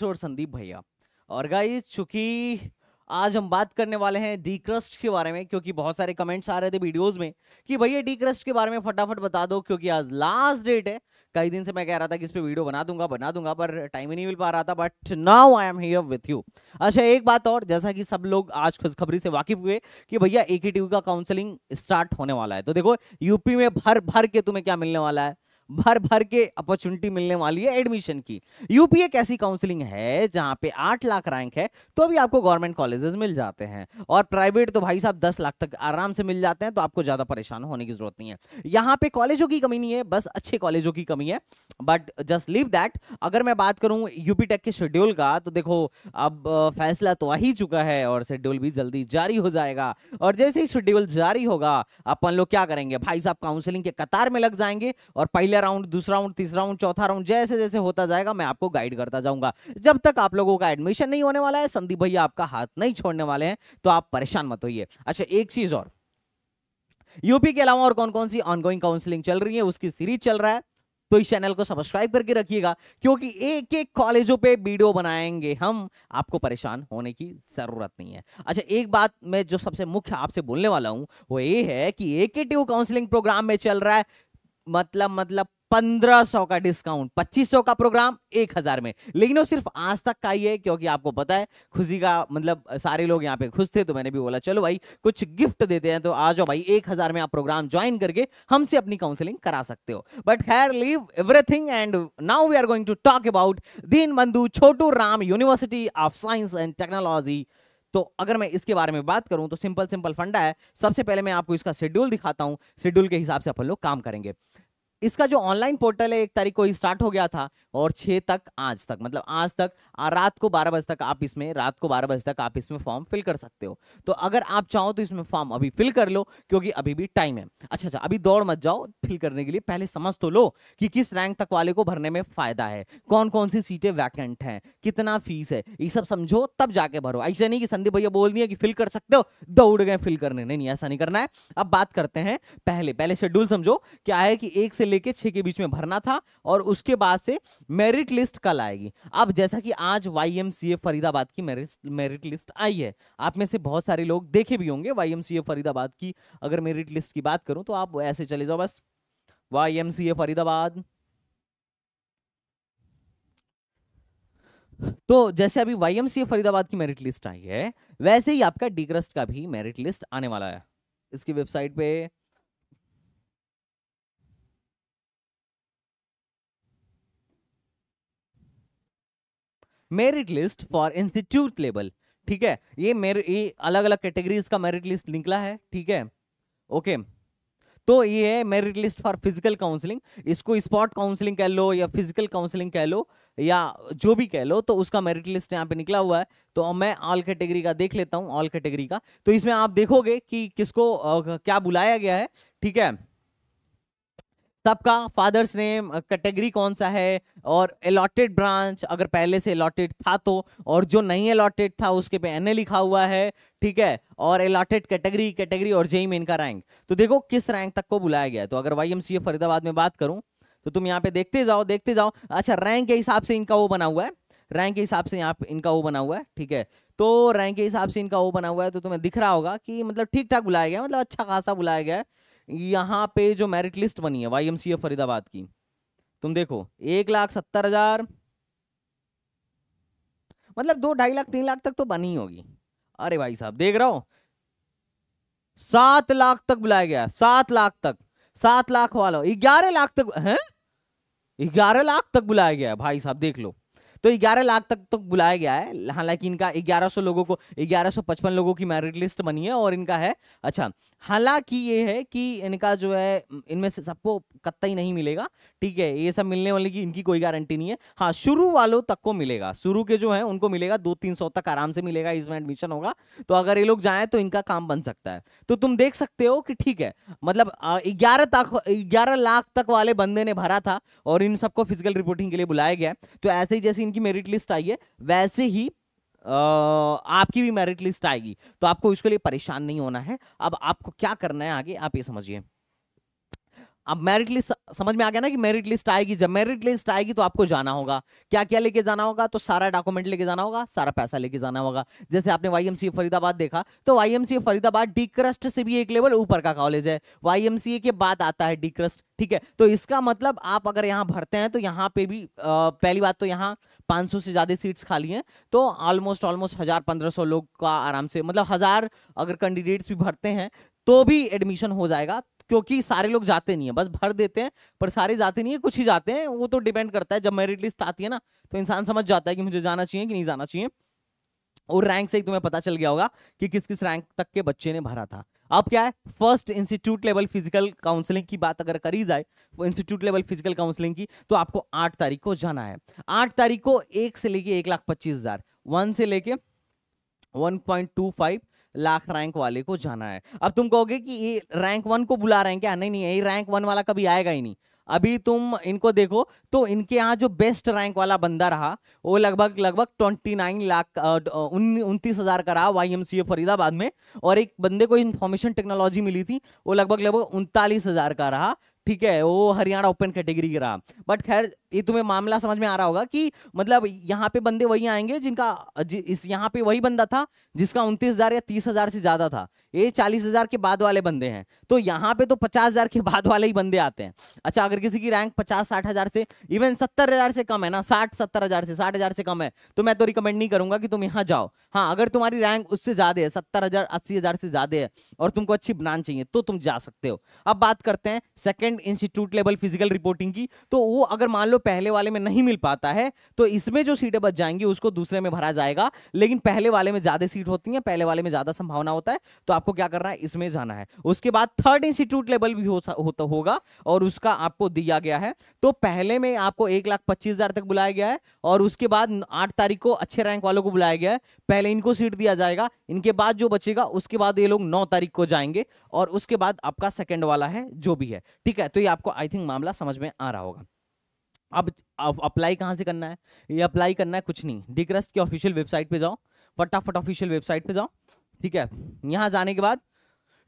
से और संदीप भैया और गाइस चूंकि आज हम बात करने वाले हैं डी क्रस्ट के बारे में क्योंकि बहुत सारे कमेंट्स आ रहे थे वीडियोस में कि भैया डी क्रस्ट के बारे में फटाफट बता दो क्योंकि आज लास्ट डेट है कई दिन से मैं कह रहा था कि इस पर वीडियो बना दूंगा बना दूंगा पर टाइम ही नहीं मिल पा रहा था but now I am here with you अच्छा एक बात और जैसा कि सब लोग आज खुशखबरी से वाकिफ हुए कि भैया ए का काउंसलिंग स्टार्ट होने वाला है तो देखो यूपी में भर भर के तुम्हें क्या मिलने वाला है भर भर के अपॉर्चुनिटी मिलने वाली है एडमिशन की यूपी एक ऐसी काउंसलिंग है जहां पे आठ लाख रैंक है तो भी आपको गवर्नमेंट कॉलेजेस मिल जाते हैं और प्राइवेट तो भाई साहब दस लाख तक आराम से मिल जाते हैं तो आपको ज्यादा परेशान होने की जरूरत नहीं है यहाँ पे कॉलेजों की कमी नहीं है बस अच्छे कॉलेजों की कमी है बट जस्ट लीव दैट अगर मैं बात करूँ यूपी टेक के शेड्यूल का तो देखो अब फैसला तो आ ही चुका है और शेड्यूल भी जल्दी जारी हो जाएगा और जैसे ही शेड्यूल जारी होगा अपन लोग क्या करेंगे भाई साहब काउंसिलिंग के कतार में लग जाएंगे और पहले पहला राउंड दूसरा राउंड तीसरा राउंड चौथा राउंड जैसे जैसे होता जाएगा मैं आपको गाइड करता जाऊंगा जब तक आप लोगों का एडमिशन नहीं होने वाला है संदीप भैया आपका हाथ नहीं छोड़ने वाले हैं तो आप परेशान मत होइए अच्छा एक चीज और यूपी के अलावा और कौन कौन सी ऑनगोइंग काउंसिलिंग चल रही है उसकी सीरीज चल रहा है तो इस चैनल को सब्सक्राइब करके रखिएगा क्योंकि एक एक कॉलेजों पे वीडियो बनाएंगे हम आपको परेशान होने की जरूरत नहीं है अच्छा एक बात मैं जो सबसे मुख्य आपसे बोलने वाला हूं वो ये है कि ए के काउंसलिंग प्रोग्राम में चल रहा है मतलब मतलब पंद्रह सौ का डिस्काउंट पच्चीस सौ का प्रोग्राम एक हजार में लेकिन वो सिर्फ आज तक का ही है क्योंकि आपको पता है खुशी का मतलब सारे लोग यहाँ पे खुश थे तो मैंने भी बोला चलो भाई कुछ गिफ्ट देते हैं तो आ जाओ भाई एक हजार में आप प्रोग्राम ज्वाइन करके हमसे अपनी काउंसलिंग करा सकते हो but here leave everything and now we are going to talk about Deen Bandhu Chhotu Ram University of Science and Technology तो अगर मैं इसके बारे में बात करूं तो सिंपल सिंपल फंडा है सबसे पहले मैं आपको इसका शेड्यूल दिखाता हूं शेड्यूल के हिसाब से अपन लोग काम करेंगे इसका जो ऑनलाइन पोर्टल है एक तारीख को ही स्टार्ट हो गया था और छः तक आज तक मतलब आज तक रात को बारह बजे तक आप इसमें रात को बारह बजे तक आप इसमें फॉर्म फिल कर सकते हो तो अगर आप चाहो तो इसमें फॉर्म अभी फिल कर लो क्योंकि अभी भी टाइम है अच्छा अच्छा अभी दौड़ मत जाओ फिल करने के लिए पहले समझ तो लो कि किस रैंक तक वाले को भरने में फायदा है कौन कौन सी सीटें वैकेंट हैं कितना फीस है ये सब समझो तब जाके भरो ऐसे नहीं कि संदीप भैया बोल दिए कि फिल कर सकते हो दौड़ गए फिल करने नहीं नहीं ऐसा नहीं करना है अब बात करते हैं पहले पहले शेड्यूल समझो क्या है कि एक से लेके छः के बीच में भरना था और उसके बाद से मेरिट लिस्ट कल आएगी अब जैसा कि आज वाई फरीदाबाद की मेरिट लिस्ट आई है आप में से बहुत सारे लोग देखे भी होंगे वाई फरीदाबाद की अगर मेरिट लिस्ट की बात करूँ तो आप ऐसे चले जाओ बस वाई फरीदाबाद तो जैसे अभी वाई फरीदाबाद की मेरिट लिस्ट आई है वैसे ही आपका डिग्रस्ट का भी मेरिट लिस्ट आने वाला है इसकी वेबसाइट पे merit list for institute level ठीक है ये मेरे ये अलग अलग कैटेगरीज का मेरिट लिस्ट निकला है ठीक है ओके तो ये है merit list for physical counselling इसको स्पॉट काउंसलिंग कह लो या फिजिकल काउंसलिंग कह लो या जो भी कह लो तो उसका मेरिट लिस्ट यहाँ पे निकला हुआ है तो मैं ऑल कैटेगरी का देख लेता हूँ ऑल कैटेगरी का तो इसमें आप देखोगे कि किसको क्या बुलाया गया है ठीक है सबका फादर्स नेम कैटेगरी कौन सा है और अलॉटेड ब्रांच अगर पहले से अलॉटेड था तो और जो नहीं अलॉटेड था उसके पे एन लिखा हुआ है ठीक है और अलॉटेड कैटेगरी कैटेगरी और जेई मेन e इनका रैंक तो देखो किस रैंक तक को बुलाया गया है तो अगर वाई फरीदाबाद में बात करूँ तो तुम यहाँ पे देखते जाओ देखते जाओ अच्छा रैंक के हिसाब से इनका वो बना हुआ है रैंक के हिसाब से यहाँ पे इनका वो बना हुआ है ठीक है तो रैंक के हिसाब से इनका वो बना हुआ है तो तुम्हें दिख रहा होगा कि मतलब ठीक ठाक बुलाया गया मतलब अच्छा खासा बुलाया गया है यहाँ पे जो मेरिट लिस्ट बनी है वाई फरीदाबाद की तुम देखो एक लाख सत्तर हजार मतलब दो ढाई लाख तीन लाख तक तो बनी होगी अरे भाई साहब देख रहा हो सात लाख तक बुलाया गया सात लाख तक सात लाख वाला ग्यारह लाख तक है ग्यारह लाख तक बुलाया गया भाई साहब देख लो तो 11 लाख तक तो बुलाया गया है हालांकि इनका 1100 लोगों को 1155 लोगों की मैरिट लिस्ट बनी है और इनका है अच्छा हालांकि ये है कि इनका जो है इनमें से सबको ही नहीं मिलेगा ठीक है ये सब मिलने वाले की इनकी कोई गारंटी नहीं है हाँ शुरू वालों तक को मिलेगा शुरू के जो है उनको मिलेगा दो तीन सौ तक आराम से मिलेगा इसमें एडमिशन होगा तो अगर ये लोग जाए तो इनका काम बन सकता है तो तुम देख सकते हो कि ठीक है मतलब ग्यारह तक ग्यारह लाख तक वाले बंदे ने भरा था और इन सबको फिजिकल रिपोर्टिंग के लिए बुलाया गया तो ऐसे ही जैसे जिनकी मेरिट लिस्ट आई है वैसे ही आ, आपकी भी मेरिट लिस्ट आएगी तो आपको इसके लिए परेशान नहीं होना है अब आपको क्या करना है आगे आप ये समझिए अब मेरिट लिस्ट समझ में आ गया ना कि मेरिट लिस्ट आएगी जब मेरिट लिस्ट आएगी तो आपको जाना होगा क्या क्या लेके जाना होगा तो सारा डॉक्यूमेंट लेके जाना होगा सारा पैसा लेके जाना होगा जैसे आपने वाई फरीदाबाद देखा तो वाई फरीदाबाद डी से भी एक लेवल ऊपर का कॉलेज है वाई के बाद आता है डी ठीक है तो इसका मतलब आप अगर यहाँ भरते हैं तो यहाँ पे भी आ, पहली बात तो यहाँ 500 से ज़्यादा सीट्स खाली हैं तो ऑलमोस्ट ऑलमोस्ट हज़ार पंद्रह सौ लोग का आराम से मतलब हज़ार अगर कैंडिडेट्स भी भरते हैं तो भी एडमिशन हो जाएगा क्योंकि सारे लोग जाते नहीं है बस भर देते हैं पर सारे जाते नहीं है कुछ ही जाते हैं वो तो डिपेंड करता है जब मेरिट लिस्ट आती है ना तो इंसान समझ जाता है कि मुझे जाना चाहिए कि नहीं जाना चाहिए और रैंक से ही तुम्हें पता चल गया होगा कि किस किस रैंक तक के बच्चे ने भरा था अब क्या है first institute level physical counselling की बात अगर करी जाए इंस्टीट्यूट लेवल फिजिकल काउंसलिंग की तो आपको आठ तारीख को जाना है आठ तारीख को एक से लेके एक लाख पच्चीस हजार वन से लेके one point two five lakh rank वाले को जाना है अब तुम कहोगे कि ये रैंक वन को बुला रहे हैं क्या नहीं नहीं ये रैंक वन वाला कभी आएगा ही नहीं अभी तुम इनको देखो तो इनके यहाँ जो बेस्ट रैंक वाला बंदा रहा वो लगभग लगभग ट्वेंटी नाइन लाख उनतीस हजार का रहा Y M C A Faridabad में और एक बंदे को इन्फॉर्मेशन टेक्नोलॉजी मिली थी वो लगभग लगभग उनतालीस हजार का रहा ठीक है वो हरियाणा ओपन कैटेगरी का रहा बट खैर ये तुम्हें मामला समझ में आ रहा होगा कि मतलब यहाँ पे बंदे वही आएंगे जिनका जि, इस यहाँ पे वही बंदा था जिसका उनतीस हजार या तीस हजार से ज्यादा था ये चालीस हजार के बाद वाले बंदे हैं तो यहाँ पे तो पचास हजार के बाद वाले ही बंदे आते हैं अच्छा अगर किसी की रैंक पचास साठ हजार से इवन सत्तर हजार से कम है ना साठ सत्तर हजार से साठ हजार से कम है तो मैं तो रिकमेंड नहीं करूंगा कि तुम यहाँ जाओ हाँ अगर तुम्हारी रैंक उससे ज्यादा है सत्तर हजार अस्सी हजार से ज्यादा है और तुमको अच्छी ब्रांच चाहिए तो तुम जा सकते हो अब बात करते हैं second institute level physical reporting की तो वो अगर मान लो पहले वाले में नहीं मिल पाता है तो इसमें जो सीटें बच जाएंगी उसको दूसरे में भरा जाएगा लेकिन पहले वाले में ज्यादा सीट होती है पहले वाले में ज्यादा संभावना होता है तो आपको क्या करना है इसमें जाना है उसके बाद थर्ड इंस्टीट्यूट लेवल भी होता होगा और उसका आपको दिया गया है तो पहले में आपको एक लाख पच्चीस हजार तक बुलाया गया है और उसके बाद आठ तारीख को अच्छे रैंक वालों को बुलाया गया है पहले इनको सीट दिया जाएगा इनके बाद जो बचेगा उसके बाद ये लोग नौ तारीख को जाएंगे और उसके बाद आपका सेकेंड वाला है जो भी है ठीक है तो ये आपको आई थिंक मामला समझ में आ रहा होगा अब अप्लाई कहाँ से करना है ये अप्लाई करना है कुछ नहीं डिक्रस्ट की ऑफिशियल वेबसाइट पे जाओ फटाफट ऑफिशियल वेबसाइट पे जाओ ठीक है यहाँ जाने के बाद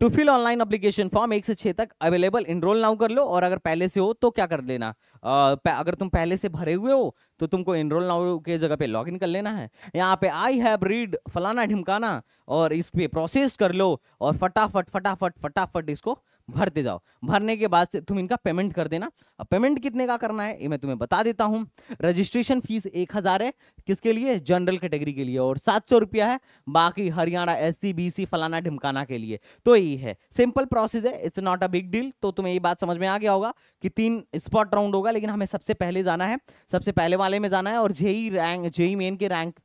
to fill online application form एक से छः तक अवेलेबल इनरोल नाउ कर लो और अगर पहले से हो तो क्या कर लेना आ, अगर तुम पहले से भरे हुए हो तो तुमको इनरोल नाउ के जगह पे लॉगिन कर लेना है यहाँ पे आई हैव रीड फलाना ढिमकाना और इस पर प्रोसेस कर लो और फटाफट फटाफट फटाफट इसको भरते जाओ भरने के बाद से तुम इनका पेमेंट कर देना अब पेमेंट कितने का करना है ये मैं तुम्हें बता देता हूँ रजिस्ट्रेशन फीस एक हज़ार है किसके लिए जनरल कैटेगरी के, लिए और सात सौ रुपया है बाकी Haryana S C B C फलाना ढिमकाना के लिए तो यही है सिंपल प्रोसेस है it's not a big deal तो तुम्हें ये बात समझ में आ गया होगा कि तीन स्पॉट राउंड होगा लेकिन हमें सबसे पहले जाना है सबसे पहले वाले में जाना है और जेई रैंक जेई मेन के रैंक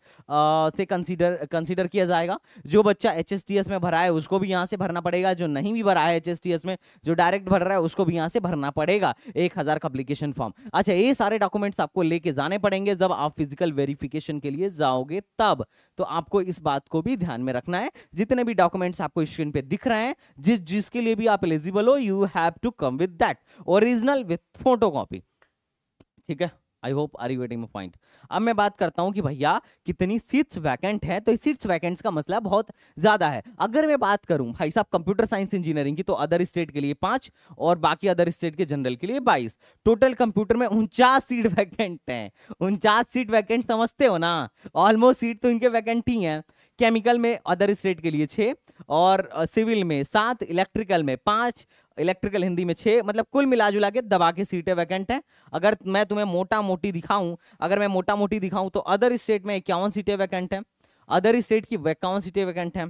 से कंसीडर कंसीडर किया जाएगा जो बच्चा एच में भरा है उसको भी यहाँ से भरना पड़ेगा जो नहीं भी भरा है एच में जो डायरेक्ट भर रहा है उसको भी यहाँ से भरना पड़ेगा एक हज़ार का अप्लीकेशन फॉर्म अच्छा ये सारे डॉक्यूमेंट्स आपको लेके जाने पड़ेंगे जब आप फिजिकल वेरिफिकेशन के लिए जाओगे तब तो आपको इस बात को भी ध्यान में रखना है जितने भी डॉक्यूमेंट्स आपको स्क्रीन पर दिख रहे हैं जिस जिसके लिए भी आप एलिजिबल हो you have to come with that original with photo ठीक है I hope are you waiting point अब मैं बात करता हूँ कि भैया कितनी सीट्स वैकेंट है तो सीट्स वैकेंट्स का मसला बहुत ज्यादा है अगर मैं बात करूँ भाई साहब कंप्यूटर साइंस इंजीनियरिंग की तो अदर स्टेट के लिए पांच और बाकी अदर स्टेट के जनरल के लिए बाईस टोटल कंप्यूटर में उनचास सीट वैकेंट है उनचास सीट वैकेंट समझते हो ना ऑलमोस्ट सीट तो इनके वैकेंट ही है केमिकल में अदर स्टेट के लिए छः और सिविल में सात इलेक्ट्रिकल में पाँच इलेक्ट्रिकल हिंदी में छः मतलब कुल मिला जुला के दबा के सीटें वैकेंट हैं अगर मैं तुम्हें मोटा मोटी दिखाऊं अगर मैं मोटा मोटी दिखाऊं तो अदर स्टेट में इक्यावन सीटें वैकेंट हैं अदर स्टेट की इक्यावन सीटें वैकेंट हैं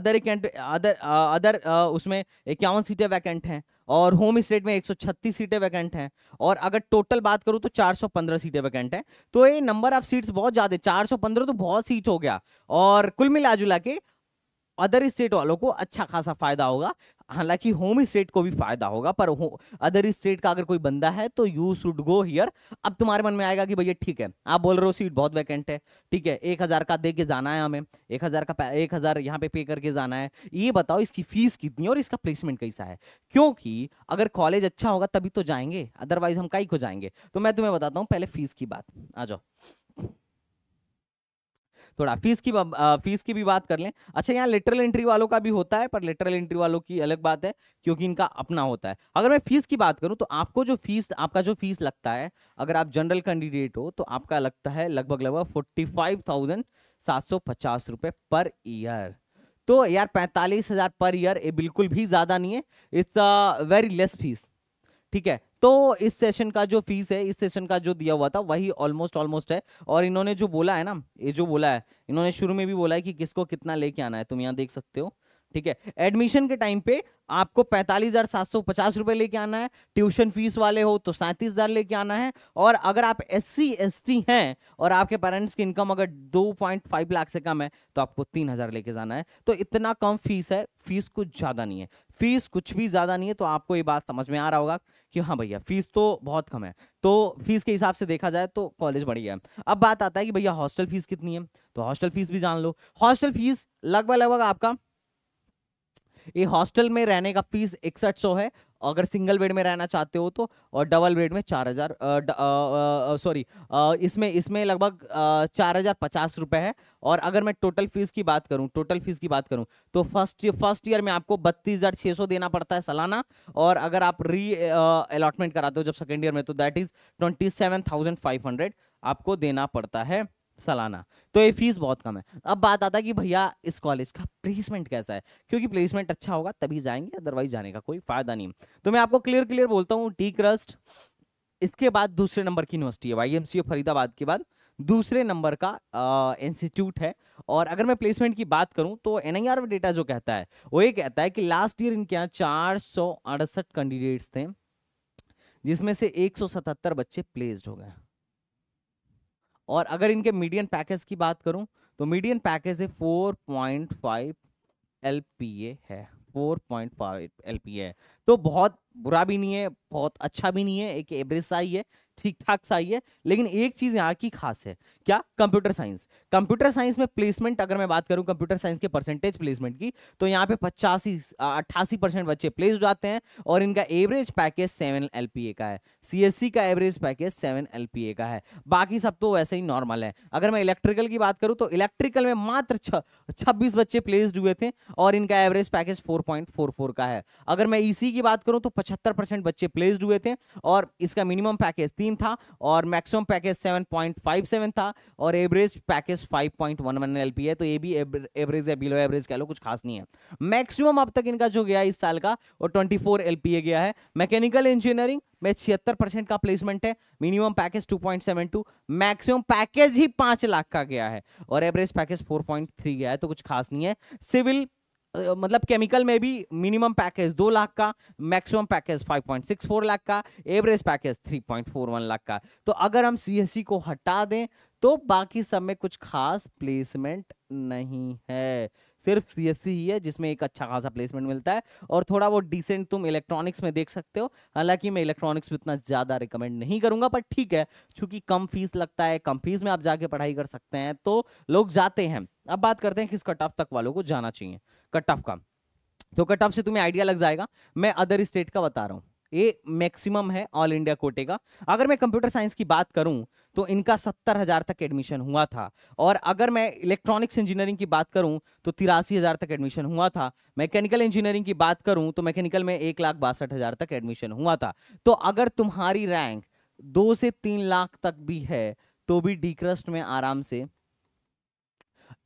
अदर अदर अदर उसमें इक्यावन सीटें वैकेंट हैं और होम स्टेट में 136 सीटें वैकेंट हैं और अगर टोटल बात करूं तो 415 सीटें वैकेंट हैं तो ये नंबर ऑफ सीट्स बहुत ज़्यादा चार सौ तो बहुत सीट हो गया और कुल मिला जुला के अदर स्टेट वालों को अच्छा खासा फायदा होगा हालांकि होम स्टेट को भी फायदा होगा पर अदर स्टेट का अगर कोई बंदा है तो यू शुड गो हियर अब तुम्हारे मन में आएगा कि भैया ठीक है आप बोल रहे हो सीट बहुत वैकेंट है ठीक है एक हजार का दे के जाना है हमें एक हजार का एक हजार यहाँ पे पे करके जाना है ये बताओ इसकी फीस कितनी और इसका प्लेसमेंट कैसा है क्योंकि अगर कॉलेज अच्छा होगा तभी तो जाएंगे अदरवाइज हम कहीं को जाएंगे तो मैं तुम्हें बताता हूँ पहले फीस की बात आ जाओ थोड़ा फीस की फीस की भी बात कर लें अच्छा यहाँ लेटरल एंट्री वालों का भी होता है पर लेटरल एंट्री वालों की अलग बात है क्योंकि इनका अपना होता है अगर मैं फीस की बात करूँ तो आपको जो फीस आपका जो फीस लगता है अगर आप जनरल कैंडिडेट हो तो आपका लगता है लगभग लगभग फोर्टी फाइव थाउजेंड सात सौ पचास पर ईयर तो यार पैंतालीस हजार पर ईयर ये बिल्कुल भी ज़्यादा नहीं है इट्स वेरी लेस फीस ठीक है तो इस सेशन का जो फीस है इस सेशन का जो दिया हुआ था वही ऑलमोस्ट ऑलमोस्ट है और इन्होंने जो बोला है ना ये जो बोला है इन्होंने शुरू में भी बोला है कि किसको कितना लेके आना है तुम यहाँ देख सकते हो ठीक है एडमिशन के टाइम पे आपको पैंतालीस हजार सात सौ पचास रुपए लेके आना है ट्यूशन फीस वाले हो तो सैंतीस हजार लेके आना है और अगर आप एस सी एस टी हैं और आपके पेरेंट्स की इनकम अगर दो पॉइंट फाइव लाख से कम है तो आपको तीन हजार लेके जाना है तो इतना कम फीस है फीस कुछ ज्यादा नहीं है फीस कुछ भी ज़्यादा नहीं है तो आपको ये बात समझ में आ रहा होगा कि हाँ भैया फीस तो बहुत कम है तो फीस के हिसाब से देखा जाए तो कॉलेज बढ़िया है अब बात आता है कि भैया हॉस्टल फीस कितनी है तो हॉस्टल फीस भी जान लो हॉस्टल फीस लगभग लगभग आपका ये हॉस्टल में रहने का फीस इकसठ सौ है अगर सिंगल बेड में रहना चाहते हो तो और डबल बेड में चार हज़ार सॉरी इसमें इसमें लगभग चार हज़ार पचास रुपये है और अगर मैं टोटल फीस की बात करूं टोटल फीस की बात करूं तो फर्स्ट फर्स्ट ईयर में आपको बत्तीस हज़ार छः सौ देना पड़ता है सालाना और अगर आप री अलॉटमेंट कराते हो जब सेकेंड ईयर में तो that is twenty seven thousand five hundred आपको देना पड़ता है सालाना तो ये फीस बहुत कम है अब बात आता है कि भैया इस कॉलेज का प्लेसमेंट कैसा है क्योंकि प्लेसमेंट अच्छा होगा तभी जाएंगे अदरवाइज जाने का कोई फायदा नहीं तो मैं आपको क्लियर क्लियर बोलता हूँ टी क्रस्ट इसके बाद दूसरे नंबर की यूनिवर्सिटी है वाई फरीदाबाद के बाद दूसरे नंबर का इंस्टीट्यूट है और अगर मैं प्लेसमेंट की बात करूं तो एन आई डेटा जो कहता है वो ये कहता है कि लास्ट ईयर इनके यहाँ चार कैंडिडेट्स थे जिसमें से 177 बच्चे प्लेस्ड हो गए और अगर इनके मीडियन पैकेज की बात करूं तो मीडियन पैकेज है फोर पॉइंट है 4.5 पॉइंट है तो बहुत बुरा भी नहीं है बहुत अच्छा भी नहीं है एक एवरेज सा ही है ठीक ठाक सा ही है लेकिन एक चीज़ यहाँ की खास है क्या कंप्यूटर साइंस कंप्यूटर साइंस में प्लेसमेंट अगर मैं बात करूँ कंप्यूटर साइंस के परसेंटेज प्लेसमेंट की तो यहाँ पे पचासी अट्ठासी परसेंट बच्चे प्लेस जाते हैं और इनका एवरेज पैकेज सेवन एल का है सी का एवरेज पैकेज सेवन एल का है बाकी सब तो वैसे ही नॉर्मल है अगर मैं इलेक्ट्रिकल की बात करूँ तो इलेक्ट्रिकल में मात्र छब्बीस बच्चे प्लेस हुए थे और इनका एवरेज पैकेज फोर का है अगर मैं ई e की बात करूँ तो पचहत्तर बच्चे प्लेस रिलीज हुए थे और इसका मिनिमम पैकेज तीन था और maximum package seven point five seven था और average package five point one one L P है तो ये भी एवरेज या बिलो एवरेज कह लो कुछ खास नहीं है मैक्सिमम अब तक इनका जो गया इस साल का वो twenty four L P A गया है मैकेनिकल इंजीनियरिंग में छिहत्तर परसेंट का प्लेसमेंट है minimum package two point seven two maximum package ही पांच लाख का गया है और average package four point three गया है तो कुछ खास नहीं है सिविल मतलब केमिकल में भी मिनिमम पैकेज दो लाख का मैक्सिमम पैकेज 5.64 लाख का एवरेज पैकेज 3.41 लाख का तो अगर हम सीएससी e को हटा दें तो बाकी सब में कुछ खास प्लेसमेंट नहीं है सिर्फ सी एस सी ही है जिसमें एक अच्छा खासा प्लेसमेंट मिलता है और थोड़ा वो डिसेंट तुम इलेक्ट्रॉनिक्स में देख सकते हो हालांकि मैं इलेक्ट्रॉनिक्स में इतना ज़्यादा रिकमेंड नहीं करूंगा पर ठीक है चूंकि कम फीस लगता है कम फीस में आप जाके पढ़ाई कर सकते हैं तो लोग जाते हैं अब बात करते हैं किस कट ऑफ तक वालों को जाना चाहिए कट ऑफ का तो कट ऑफ से तुम्हें आइडिया लग जाएगा मैं अदर स्टेट का बता रहा हूँ ये मैक्सिमम है ऑल इंडिया कोटे का अगर मैं कंप्यूटर साइंस की बात करूं तो इनका सत्तर हजार तक एडमिशन हुआ था और अगर मैं इलेक्ट्रॉनिक्स इंजीनियरिंग की बात करूं तो तिरासी हजार तक एडमिशन हुआ था मैकेनिकल इंजीनियरिंग की बात करूं तो मैकेनिकल में एक लाख बासठ हजार तक एडमिशन हुआ था तो अगर तुम्हारी रैंक दो से तीन लाख तक भी है तो भी डीक्रस्ट में आराम से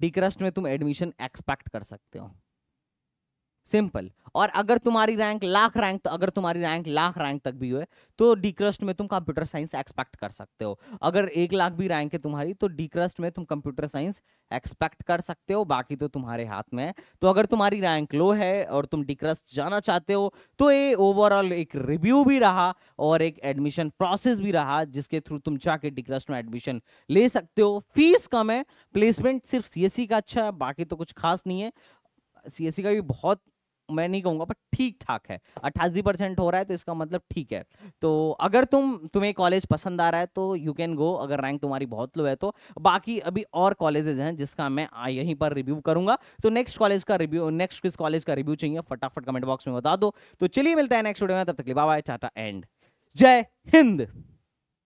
डी क्रस्ट में तुम एडमिशन एक्सपेक्ट कर सकते हो सिंपल और अगर तुम्हारी रैंक लाख रैंक तो अगर तुम्हारी रैंक लाख रैंक तक भी हुए तो डीक्रस्ट में तुम कंप्यूटर साइंस एक्सपेक्ट कर सकते हो अगर एक लाख भी रैंक है तुम्हारी तो डीक्रस्ट में तुम कंप्यूटर साइंस एक्सपेक्ट कर सकते हो बाकी तो तुम्हारे हाथ में है तो अगर तुम्हारी रैंक लो है और तुम डीक्रस्ट जाना चाहते हो तो ये ओवरऑल एक रिव्यू भी रहा और एक एडमिशन प्रोसेस भी रहा जिसके थ्रू तुम जाके डीक्रस्ट में एडमिशन ले सकते हो फीस कम है प्लेसमेंट सिर्फ सी e का अच्छा है बाकी तो कुछ खास नहीं है सी e का भी बहुत मैं नहीं कहूँगा पर ठीक ठाक है अट्ठासी परसेंट हो रहा है तो इसका मतलब ठीक है तो अगर तुम तुम्हें कॉलेज पसंद आ रहा है तो यू कैन गो अगर रैंक तुम्हारी बहुत लो है तो बाकी अभी और कॉलेजेस हैं जिसका मैं यहीं पर रिव्यू करूंगा तो नेक्स्ट कॉलेज का रिव्यू नेक्स्ट किस कॉलेज का रिव्यू चाहिए फटाफट कमेंट बॉक्स में बता दो तो चलिए मिलता है नेक्स्ट वीडियो में तब तक बाय टाटा एंड जय हिंद